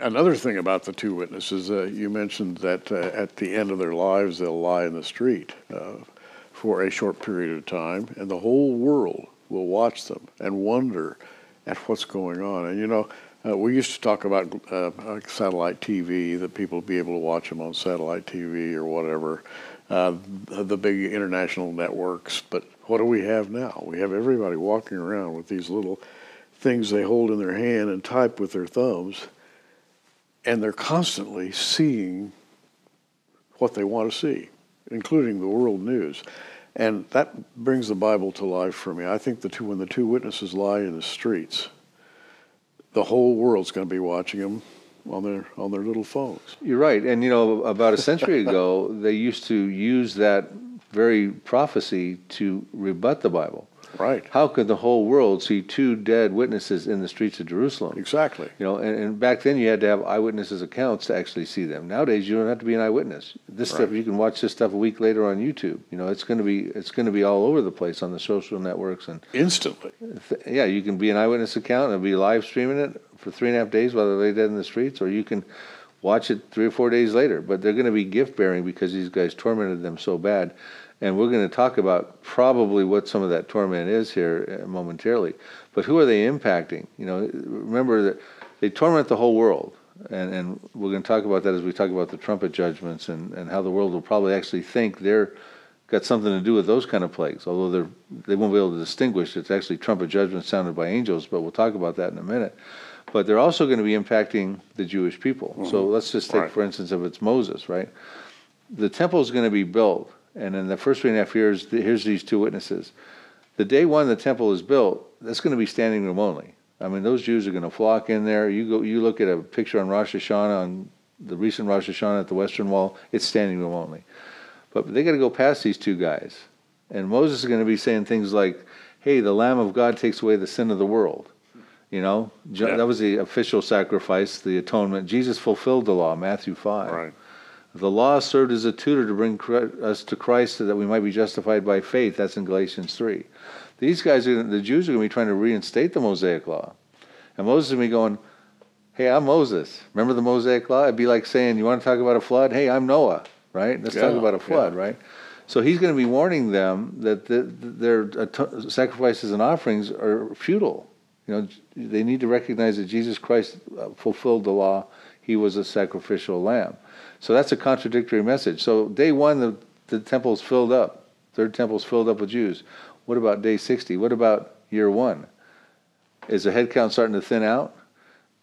Another thing about the two witnesses, uh, you mentioned that uh, at the end of their lives they'll lie in the street uh, for a short period of time, and the whole world will watch them and wonder at what's going on. And you know, uh, we used to talk about uh, satellite TV, that people would be able to watch them on satellite TV or whatever, uh, the big international networks. But what do we have now? We have everybody walking around with these little things they hold in their hand and type with their thumbs and they're constantly seeing what they want to see, including the world news. And that brings the Bible to life for me. I think the two, when the two witnesses lie in the streets, the whole world's going to be watching them on their on their little phones. You're right, and you know about a century ago they used to use that very prophecy to rebut the Bible. Right. How could the whole world see two dead witnesses in the streets of Jerusalem? Exactly. You know, and, and back then you had to have eyewitnesses' accounts to actually see them. Nowadays you don't have to be an eyewitness. This right. stuff you can watch this stuff a week later on YouTube. You know, it's going to be it's going to be all over the place on the social networks and instantly. Th- yeah, you can be an eyewitness account and be live streaming it for three and a half days while they're dead in the streets, or you can Watch it three or four days later, but they're going to be gift bearing because these guys tormented them so bad. And we're going to talk about probably what some of that torment is here uh, momentarily. But who are they impacting? You know, remember that they torment the whole world. And, and we're going to talk about that as we talk about the trumpet judgments and, and how the world will probably actually think they're got something to do with those kind of plagues, although they're, they won't be able to distinguish. It's actually trumpet judgment sounded by angels, but we'll talk about that in a minute but they're also going to be impacting the Jewish people. Mm-hmm. So let's just take, right. for instance, if it's Moses, right? The temple is going to be built, and in the first three and a half years, here's these two witnesses. The day one the temple is built, that's going to be standing room only. I mean, those Jews are going to flock in there. You go, you look at a picture on Rosh Hashanah, on the recent Rosh Hashanah at the Western Wall. It's standing room only, but they got to go past these two guys, and Moses is going to be saying things like, "Hey, the Lamb of God takes away the sin of the world." You know, yeah. that was the official sacrifice, the atonement. Jesus fulfilled the law, Matthew 5. Right. The law served as a tutor to bring us to Christ so that we might be justified by faith. That's in Galatians 3. These guys, are, the Jews, are going to be trying to reinstate the Mosaic law. And Moses is going to be going, Hey, I'm Moses. Remember the Mosaic law? It'd be like saying, You want to talk about a flood? Hey, I'm Noah, right? Let's yeah, talk about a flood, yeah. right? So he's going to be warning them that the, their sacrifices and offerings are futile you know, they need to recognize that Jesus Christ uh, fulfilled the law. He was a sacrificial lamb. So that's a contradictory message. So day one, the, the temple is filled up. Third temple is filled up with Jews. What about day 60? What about year one? Is the head count starting to thin out?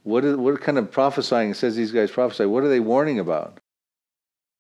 What, is, what kind of prophesying, says these guys prophesy, what are they warning about?